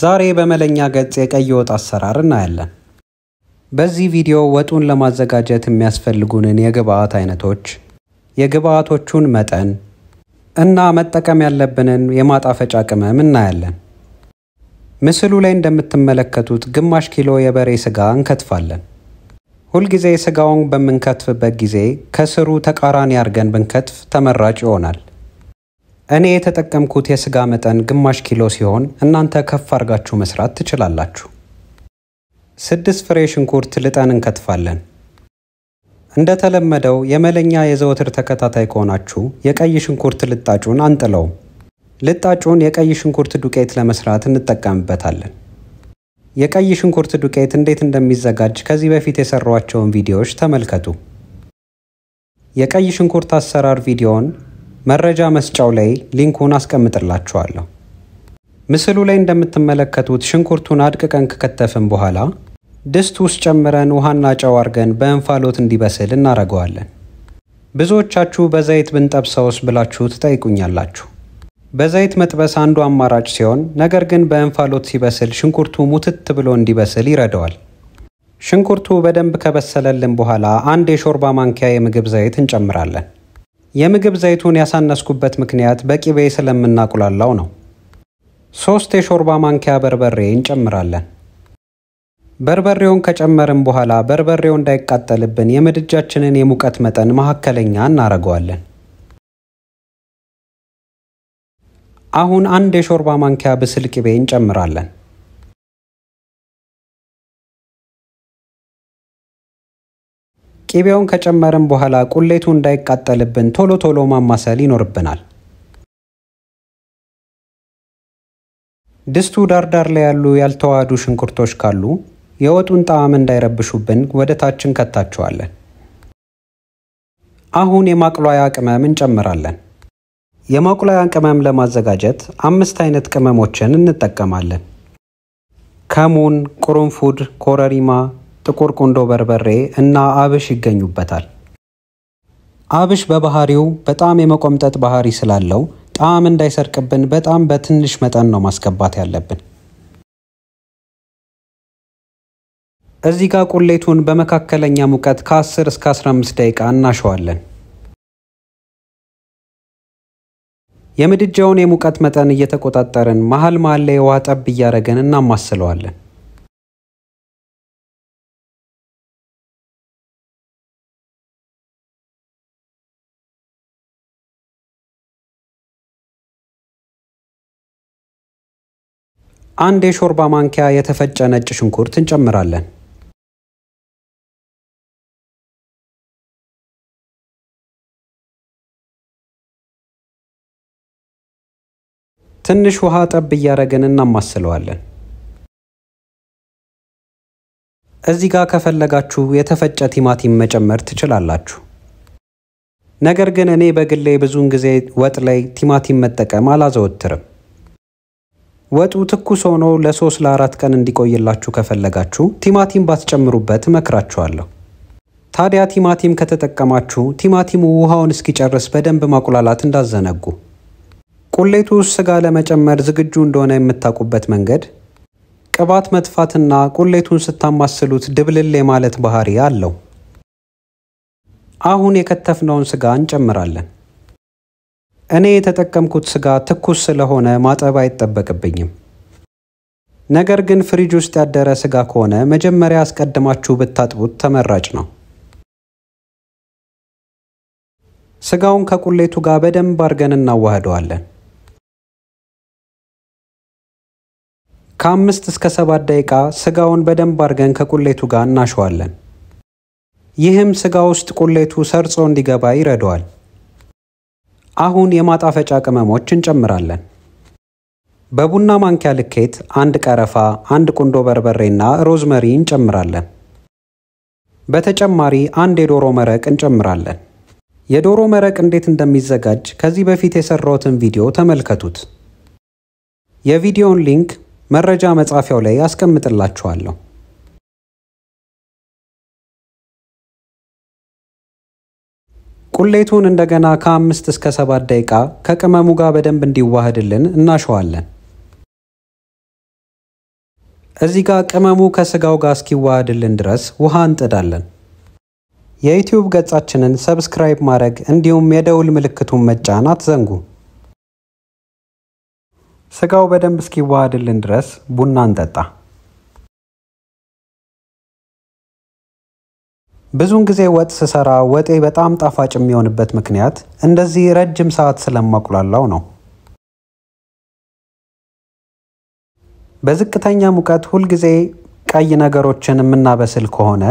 ዛሬ በመለኛ ገጽ የቀይ ወጥ አሰራር እናያለን። በዚህ ቪዲዮ ወጡን ለማዘጋጀት የሚያስፈልጉንን የግብአት አይነቶች፣ የግብአቶቹን መጠን እና መጠቀም ያለብንን የማጣፈጫ ቅመም እናያለን። ምስሉ ላይ እንደምትመለከቱት ግማሽ ኪሎ የበሬ ስጋ እንከትፋለን። ሁልጊዜ ስጋውን በምንከትፍበት ጊዜ ከስሩ ተቃራኒ አድርገን ብንከትፍ ተመራጭ ይሆናል። እኔ የተጠቀምኩት የስጋ መጠን ግማሽ ኪሎ ሲሆን እናንተ ከፍ አድርጋችሁ መስራት ትችላላችሁ። ስድስት ፍሬ ሽንኩርት ልጠን እንከትፋለን። እንደተለመደው የመለኛ የዘወትር ተከታታይ ከሆናችሁ የቀይ ሽንኩርት ልጣጩን አንጥለውም። ልጣጩን የቀይ ሽንኩርት ዱቄት ለመስራት እንጠቀምበታለን። የቀይ ሽንኩርት ዱቄት እንዴት እንደሚዘጋጅ ከዚህ በፊት የሰሯቸውን ቪዲዮዎች ተመልከቱ። የቀይ ሽንኩርት አሰራር ቪዲዮውን መረጃ መስጫው ላይ ሊንኩን አስቀምጥላችኋለሁ። ምስሉ ላይ እንደምትመለከቱት ሽንኩርቱን አድቅቀን ከከተፍን በኋላ ድስት ውስጥ ጨምረን ውሃና ጨው አድርገን በእንፋሎት እንዲበስል እናደርገዋለን። ብዙዎቻችሁ በዘይት ብንጠብሰውስ ብላችሁ ትጠይቁኛላችሁ። በዘይት መጥበስ አንዱ አማራጭ ሲሆን ነገር ግን በእንፋሎት ሲበስል ሽንኩርቱ ሙትት ብሎ እንዲበስል ይረዳዋል። ሽንኩርቱ በደንብ ከበሰለልን በኋላ አንድ የሾርባ ማንኪያ የምግብ ዘይት እንጨምራለን። የምግብ ዘይቱን ያሳነስኩበት ምክንያት በቅቤ ስለምናቁላላው ነው። ሶስት የሾርባ ማንኪያ በርበሬ እንጨምራለን። በርበሬውን ከጨመርን በኋላ በርበሬው እንዳይቃጠልብን የምድጃችንን የሙቀት መጠን መካከለኛ እናደርገዋለን። አሁን አንድ የሾርባ ማንኪያ ብስል ቅቤ እንጨምራለን። ቂቤውን ከጨመርን በኋላ ቁሌቱ እንዳይቃጠልብን ቶሎ ቶሎ ማማሰል ይኖርብናል። ድስቱ ዳርዳር ላይ ያሉ ያልተዋሃዱ ሽንኩርቶች ካሉ የወጡን ጣዕም እንዳይረብሹብን ወደ ታች እንከታቸዋለን። አሁን የማቅለያ ቅመም እንጨምራለን። የማቁላያ ቅመም ለማዘጋጀት አምስት አይነት ቅመሞችን እንጠቀማለን። ከሙን፣ ቁርንፉድ፣ ኮረሪማ፣ ጥቁር ቁንዶ በርበሬ እና አብሽ ይገኙበታል። አብሽ በባህሪው በጣም የመቆምጠጥ ባህሪ ስላለው ጣዕም እንዳይሰርቅብን በጣም በትንሽ መጠን ነው ማስገባት ያለብን። እዚህ ጋር ቁሌቱን በመካከለኛ ሙቀት ከ10 እስከ 15 ደቂቃ እናሸዋለን። የምድጃውን የሙቀት መጠን እየተቆጣጠርን መሀል መሀል ላይ ውሃ ጠብ እያደረገን እናማስለዋለን። አንድ የሾርባ ማንኪያ የተፈጨ ነጭ ሽንኩርት እንጨምራለን። ትንሽ ውሃ ጠብ እያደረግን እናማስለዋለን። እዚህ ጋር ከፈለጋችሁ የተፈጨ ቲማቲም መጨመር ትችላላችሁ። ነገር ግን እኔ በግሌ ብዙውን ጊዜ ወጥ ላይ ቲማቲም መጠቀም አላዘወትርም። ወጡ ትኩስ ሆኖ ለሶስት ለአራት ቀን እንዲቆይላችሁ ከፈለጋችሁ ቲማቲም ባትጨምሩበት እመክራችኋለሁ። ታዲያ ቲማቲም ከተጠቀማችሁ ቲማቲሙ ውሃውን እስኪጨርስ በደንብ ማቁላላት እንዳዘነጉ። ቁሌቱ ውስጥ ስጋ ለመጨመር ዝግጁ እንደሆነ የምታውቁበት መንገድ ቅባት መጥፋትና ቁሌቱን ስታማስሉት ድብልል የማለት ባህሪ አለው። አሁን የከተፍነውን ስጋ እንጨምራለን። እኔ የተጠቀምኩት ስጋ ትኩስ ስለሆነ ማጠብ አይጠበቅብኝም። ነገር ግን ፍሪጅ ውስጥ ያደረ ስጋ ከሆነ መጀመሪያ አስቀድማችሁ ብታጥቡት ተመራጭ ነው። ስጋውን ከቁሌቱ ጋር በደንብ አድርገን እናዋህደዋለን። ከአምስት እስከ ሰባት ደቂቃ ስጋውን በደንብ አድርገን ከቁሌቱ ጋር እናሸዋለን። ይህም ስጋ ውስጥ ቁሌቱ ሰርጾ እንዲገባ ይረዳዋል። አሁን የማጣፈጫ ቅመሞች እንጨምራለን። በቡና ማንኪያ ልኬት አንድ ቀረፋ፣ አንድ ቁንዶ በርበሬና ሮዝመሪ እንጨምራለን። በተጨማሪ አንድ የዶሮ መረቅ እንጨምራለን። የዶሮ መረቅ እንዴት እንደሚዘጋጅ ከዚህ በፊት የሰራሁትን ቪዲዮ ተመልከቱት። የቪዲዮውን ሊንክ መረጃ መጻፊያው ላይ አስቀምጥላችኋለሁ። ቁሌቱን እንደገና ከአምስት እስከ ሰባት ደቂቃ ከቅመሙ ጋር በደንብ እንዲዋህድልን እናሸዋለን። እዚህ ጋር ቅመሙ ከስጋው ጋር እስኪዋህድልን ድረስ ውሃ እንጥዳለን። የዩቲዩብ ገጻችንን ሰብስክራይብ ማድረግ እንዲሁም የደውል ምልክቱን መጫን አትዘንጉ። ስጋው በደንብ እስኪዋሃድልን ድረስ ቡና እንጠጣ። ብዙውን ጊዜ ወጥ ስሰራ ወጤ በጣም ጣፋጭ የሚሆንበት ምክንያት እንደዚህ ረጅም ሰዓት ስለማቁላላው ነው። በዝቅተኛ ሙቀት ሁልጊዜ ቀይ ነገሮችን የምናበስል ከሆነ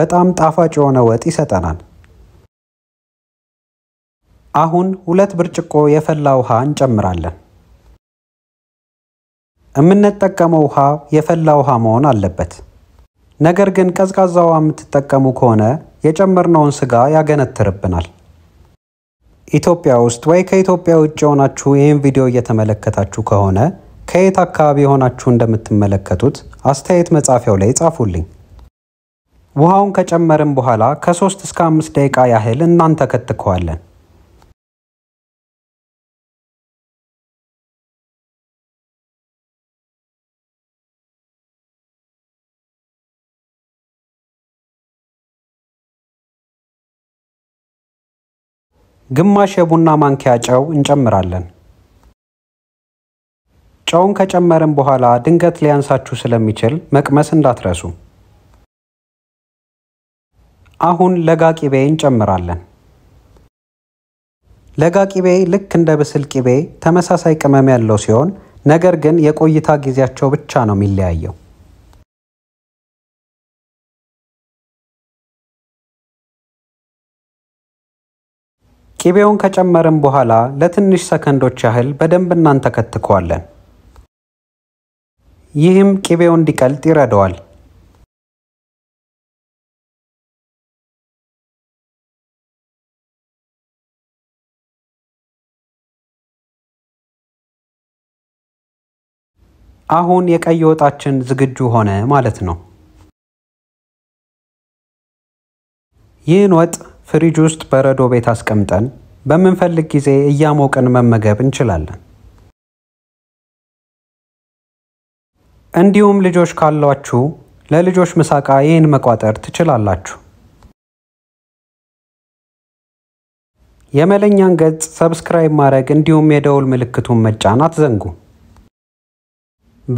በጣም ጣፋጭ የሆነ ወጥ ይሰጠናል። አሁን ሁለት ብርጭቆ የፈላ ውሃ እንጨምራለን። የምንጠቀመው ውሃ የፈላ ውሃ መሆን አለበት። ነገር ግን ቀዝቃዛ ውሃ የምትጠቀሙ ከሆነ የጨመርነውን ስጋ ያገነትርብናል። ኢትዮጵያ ውስጥ ወይ ከኢትዮጵያ ውጭ የሆናችሁ ይህን ቪዲዮ እየተመለከታችሁ ከሆነ ከየት አካባቢ የሆናችሁ እንደምትመለከቱት አስተያየት መጻፊያው ላይ ጻፉልኝ። ውሃውን ከጨመርን በኋላ ከ3 እስከ 5 ደቂቃ ያህል እናንተ ከትከዋለን? ግማሽ የቡና ማንኪያ ጨው እንጨምራለን። ጨውን ከጨመርን በኋላ ድንገት ሊያንሳችሁ ስለሚችል መቅመስ እንዳትረሱ። አሁን ለጋ ቂቤ እንጨምራለን። ለጋ ቂቤ ልክ እንደ ብስል ቂቤ ተመሳሳይ ቅመም ያለው ሲሆን ነገር ግን የቆይታ ጊዜያቸው ብቻ ነው የሚለያየው። ቂቤውን ከጨመርን በኋላ ለትንሽ ሰከንዶች ያህል በደንብ እናንተከትከዋለን። ይህም ቂቤው እንዲቀልጥ ይረዳዋል። አሁን የቀይ ወጣችን ዝግጁ ሆነ ማለት ነው። ይህን ወጥ ፍሪጅ ውስጥ በረዶ ቤት አስቀምጠን በምንፈልግ ጊዜ እያሞቅን መመገብ እንችላለን። እንዲሁም ልጆች ካሏችሁ ለልጆች ምሳቃ ይህን መቋጠር ትችላላችሁ። የመለኛን ገጽ ሰብስክራይብ ማድረግ እንዲሁም የደውል ምልክቱን መጫን አትዘንጉ።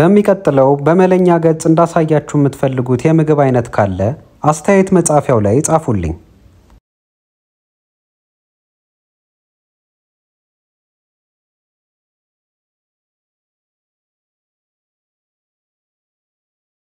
በሚቀጥለው በመለኛ ገጽ እንዳሳያችሁ የምትፈልጉት የምግብ አይነት ካለ አስተያየት መጻፊያው ላይ ጻፉልኝ።